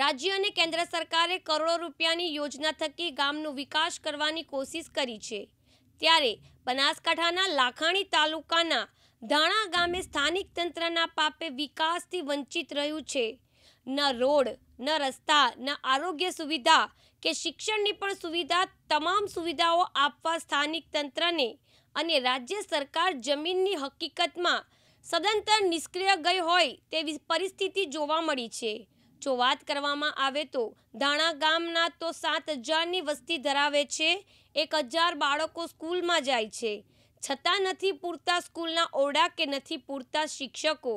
રાજ્ય અને કેન્દ્ર સરકારે કરોડો રૂપિયાની યોજના થકી ગામનો વિકાસ કરવાની કોશિશ કરી છે ત્યારે બનાસકાંઠાના લાખાણી તાલુકાના ધાણા ગામે સ્થાનિક તંત્રના પાપે વિકાસથી વંચિત રહ્યું છે ન રોડ ન રસ્તા ન આરોગ્ય સુવિધા કે શિક્ષણની પણ સુવિધા તમામ સુવિધાઓ આપવા સ્થાનિક તંત્રને અને રાજ્ય સરકાર જમીનની હકીકતમાં સદંતર નિષ્ક્રિય ગઈ હોય તેવી પરિસ્થિતિ જોવા મળી છે જો વાત કરવામાં આવે તો ધાણા ગામના તો સાત હજારની વસ્તી ધરાવે છે એક હજાર બાળકો સ્કૂલમાં જાય છે છતાં નથી પૂરતા સ્કૂલના ઓરડા કે નથી પૂરતા શિક્ષકો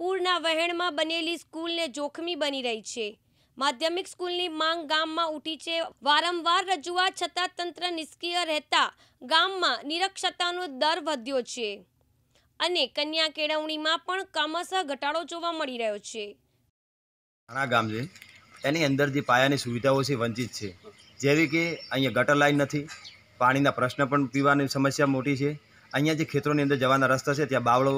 પૂરના વહેણમાં બનેલી સ્કૂલને જોખમી બની રહી છે માધ્યમિક સ્કૂલની માંગ ગામમાં ઉઠી છે વારંવાર રજૂઆત છતાં તંત્ર નિષ્ક્રિય રહેતા ગામમાં નિરક્ષરતાનો દર વધ્યો છે અને કન્યા કેળવણીમાં પણ ક્રમશઃ ઘટાડો જોવા મળી રહ્યો છે નાના ગામ છે એની અંદર જે પાયાની સુવિધાઓ છે વંચિત છે જેવી કે અહીંયા ગટર લાઈન નથી પાણીના પ્રશ્ન પણ પીવાની સમસ્યા મોટી છે અહીંયા જે ખેતરોની અંદર જવાના રસ્તા છે ત્યાં બાવળો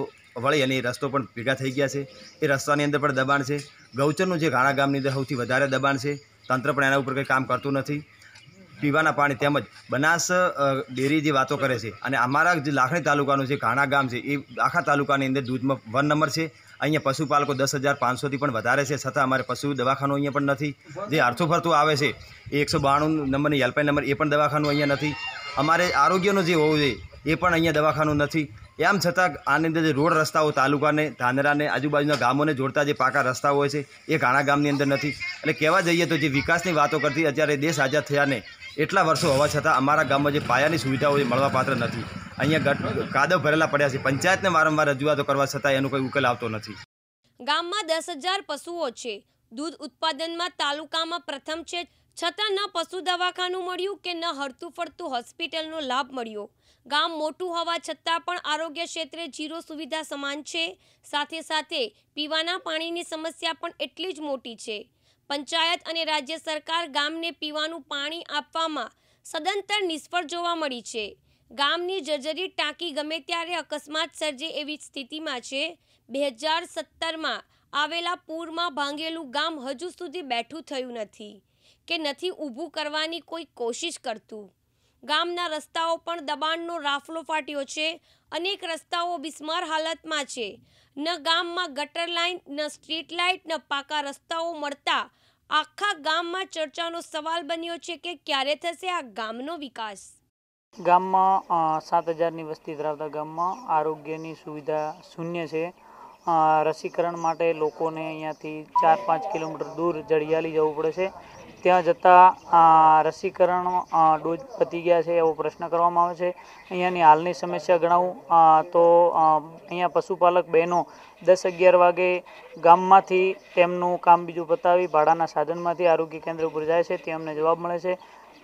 વળી અને એ રસ્તો પણ ભેગા થઈ ગયા છે એ રસ્તાની અંદર પણ દબાણ છે ગૌચરનું જે ઘાણા ગામની અંદર સૌથી વધારે દબાણ છે તંત્ર પણ એના ઉપર કંઈ કામ કરતું નથી પીવાના પાણી તેમજ બનાસ ડેરી જે વાતો કરે છે અને અમારા જે લાખણી તાલુકાનું છે ઘાણા ગામ છે એ આખા તાલુકાની અંદર દૂધમાં વન નંબર છે અહીંયા પશુપાલકો દસ હજાર પાંચસોથી પણ વધારે છે છતાં અમારે પશુ દવાખાનું અહીંયા પણ નથી જે હરતું ફરતું આવે છે એ એકસો બાણું નંબરની હેલ્પલાઇન નંબર એ પણ દવાખાનું અહીંયા નથી અમારે આરોગ્યનું જે હોવું જોઈએ એ પણ અહીંયા દવાખાનું નથી એમ છતાં આની અંદર જે રોડ રસ્તાઓ તાલુકાને ધાનેરાને આજુબાજુના ગામોને જોડતા જે પાકા રસ્તાઓ હોય છે એ ઘણા ગામની અંદર નથી એટલે કહેવા જઈએ તો જે વિકાસની વાતો કરતી અત્યારે દેશ આઝાદ થયાને એટલા વર્ષો હોવા છતાં અમારા ગામમાં જે પાયાની સુવિધાઓ એ મળવાપાત્ર નથી અહીંયા ગટ કાદવ ભરેલા પડ્યા છે પંચાયતને વારંવાર રજૂઆતો કરવા છતાં એનો કોઈ ઉકેલ આવતો નથી ગામમાં દસ હજાર પશુઓ છે દૂધ ઉત્પાદનમાં તાલુકામાં પ્રથમ છે છતાં ન પશુ દવાખાનું મળ્યું કે ન હરતું ફરતું હોસ્પિટલનો લાભ મળ્યો ગામ મોટું હોવા છતાં પણ આરોગ્ય ક્ષેત્રે જીરો સુવિધા સમાન છે સાથે સાથે પીવાના પાણીની સમસ્યા પણ એટલી જ મોટી છે પંચાયત અને રાજ્ય સરકાર ગામને પીવાનું પાણી આપવામાં સદંતર નિષ્ફળ જોવા મળી છે ગામની જર્જરી ટાંકી ગમે ત્યારે અકસ્માત સર્જે એવી સ્થિતિમાં છે બે હજાર સત્તરમાં આવેલા પૂરમાં ભાંગેલું ગામ હજુ સુધી બેઠું થયું નથી કે નથી ઊભું કરવાની કોઈ કોશિશ કરતું ગામના રસ્તાઓ પણ દબાણનો રાફલો ફાટ્યો છે અનેક રસ્તાઓ બિસ્માર હાલતમાં છે ન ગામમાં ગટર લાઇન ન સ્ટ્રીટ લાઇટ ન પાકા રસ્તાઓ મળતા આખા ગામમાં ચર્ચાનો સવાલ બન્યો છે કે ક્યારે થશે આ ગામનો વિકાસ ગામમાં સાત હજારની વસ્તી ધરાવતા ગામમાં આરોગ્યની સુવિધા શૂન્ય છે રસીકરણ માટે લોકોને અહીંયાથી ચાર પાંચ કિલોમીટર દૂર જડિયાલી જવું પડે છે ત્યાં જતાં રસીકરણ ડોઝ પતી ગયા છે એવો પ્રશ્ન કરવામાં આવે છે અહીંયાની હાલની સમસ્યા ગણાવું તો અહીંયા પશુપાલક બહેનો દસ અગિયાર વાગે ગામમાંથી તેમનું કામ બીજું પતાવી ભાડાના સાધનમાંથી આરોગ્ય કેન્દ્ર ઉપર જાય છે તે અમને જવાબ મળે છે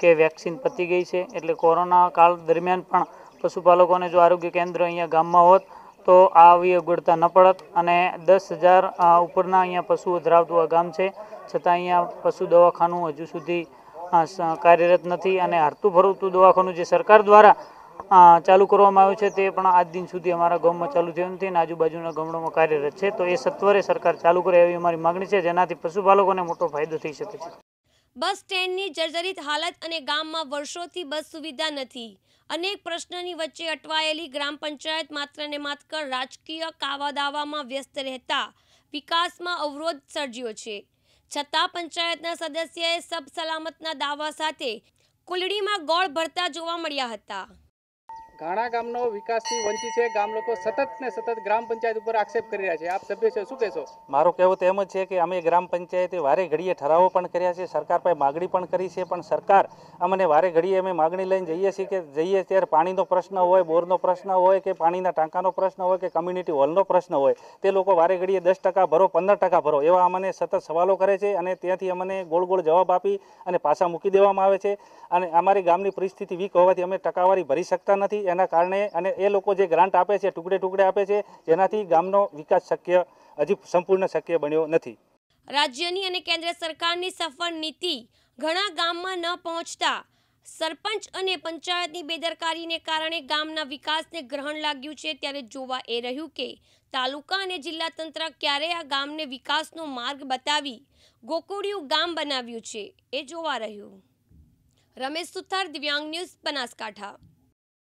કે વેક્સિન પતી ગઈ છે એટલે કોરોના કાળ દરમિયાન પણ પશુપાલકોને જો આરોગ્ય કેન્દ્ર અહીંયા ગામમાં હોત તો આવી અગવડતા ન પડત અને દસ હજાર ઉપરના અહીંયા પશુઓ ધરાવતું આ ગામ છે છતાં અહીંયા પશુ દવાખાનું હજુ સુધી કાર્યરત નથી અને હરતું ફરવતું દવાખાનું જે સરકાર દ્વારા ચાલુ કરવામાં આવ્યું છે તે પણ આજ દિન સુધી અમારા ગામમાં ચાલુ થયું નથી અને આજુબાજુના ગામડામાં કાર્યરત છે તો એ સત્વરે સરકાર ચાલુ કરે એવી અમારી માગણી છે જેનાથી પશુપાલકોને મોટો ફાયદો થઈ શકે છે બસ સ્ટેન્ડની જર્જરિત હાલત અને ગામમાં વર્ષોથી બસ સુવિધા નથી અનેક પ્રશ્નની વચ્ચે અટવાયેલી ગ્રામ પંચાયત માત્ર ને માત્ર રાજકીય કાવાદાવામાં વ્યસ્ત રહેતા વિકાસમાં અવરોધ સર્જ્યો છે છતાં પંચાયતના સદસ્યએ સબ સલામતના દાવા સાથે કુલડીમાં ગોળ ભરતા જોવા મળ્યા હતા ઘાણા ગામનો વિકાસથી વંચિત છે ગામ લોકો સતત ને સતત ગ્રામ પંચાયત ઉપર આક્ષેપ કરી રહ્યા છે આપ સભ્ય છે શું કહેશો મારો કહેવું તો એમ જ છે કે અમે ગ્રામ પંચાયતે વારે ઘડીએ ઠરાવો પણ કર્યા છે સરકાર પાસે માગણી પણ કરી છે પણ સરકાર અમને વારે ઘડીએ અમે માગણી લઈને જઈએ છીએ કે જઈએ ત્યારે પાણીનો પ્રશ્ન હોય બોરનો પ્રશ્ન હોય કે પાણીના ટાંકાનો પ્રશ્ન હોય કે કમ્યુનિટી હોલનો પ્રશ્ન હોય તે લોકો વારે ઘડીએ દસ ટકા ભરો પંદર ટકા ભરો એવા અમને સતત સવાલો કરે છે અને ત્યાંથી અમને ગોળ ગોળ જવાબ આપી અને પાછા મૂકી દેવામાં આવે છે અને અમારી ગામની પરિસ્થિતિ વીક હોવાથી અમે ટકાવારી ભરી શકતા નથી એના કારણે અને એ લોકો જે ગ્રાન્ટ આપે છે ટુકડે ટુકડે આપે છે જેનાથી ગામનો વિકાસ શક્ય હજી સંપૂર્ણ શક્ય બન્યો નથી રાજ્યની અને કેન્દ્ર સરકારની સફળ નીતિ ઘણા ગામમાં ન પહોંચતા સરપંચ અને પંચાયતની બેદરકારીને કારણે ગામના વિકાસને ગ્રહણ લાગ્યું છે ત્યારે જોવા એ રહ્યું કે તાલુકા અને જિલ્લા તંત્ર ક્યારે આ ગામને વિકાસનો માર્ગ બતાવી ગોકુળિયું ગામ બનાવ્યું છે એ જોવા રહ્યું રમેશ સુથાર દિવ્યાંગ ન્યૂઝ બનાસકાંઠા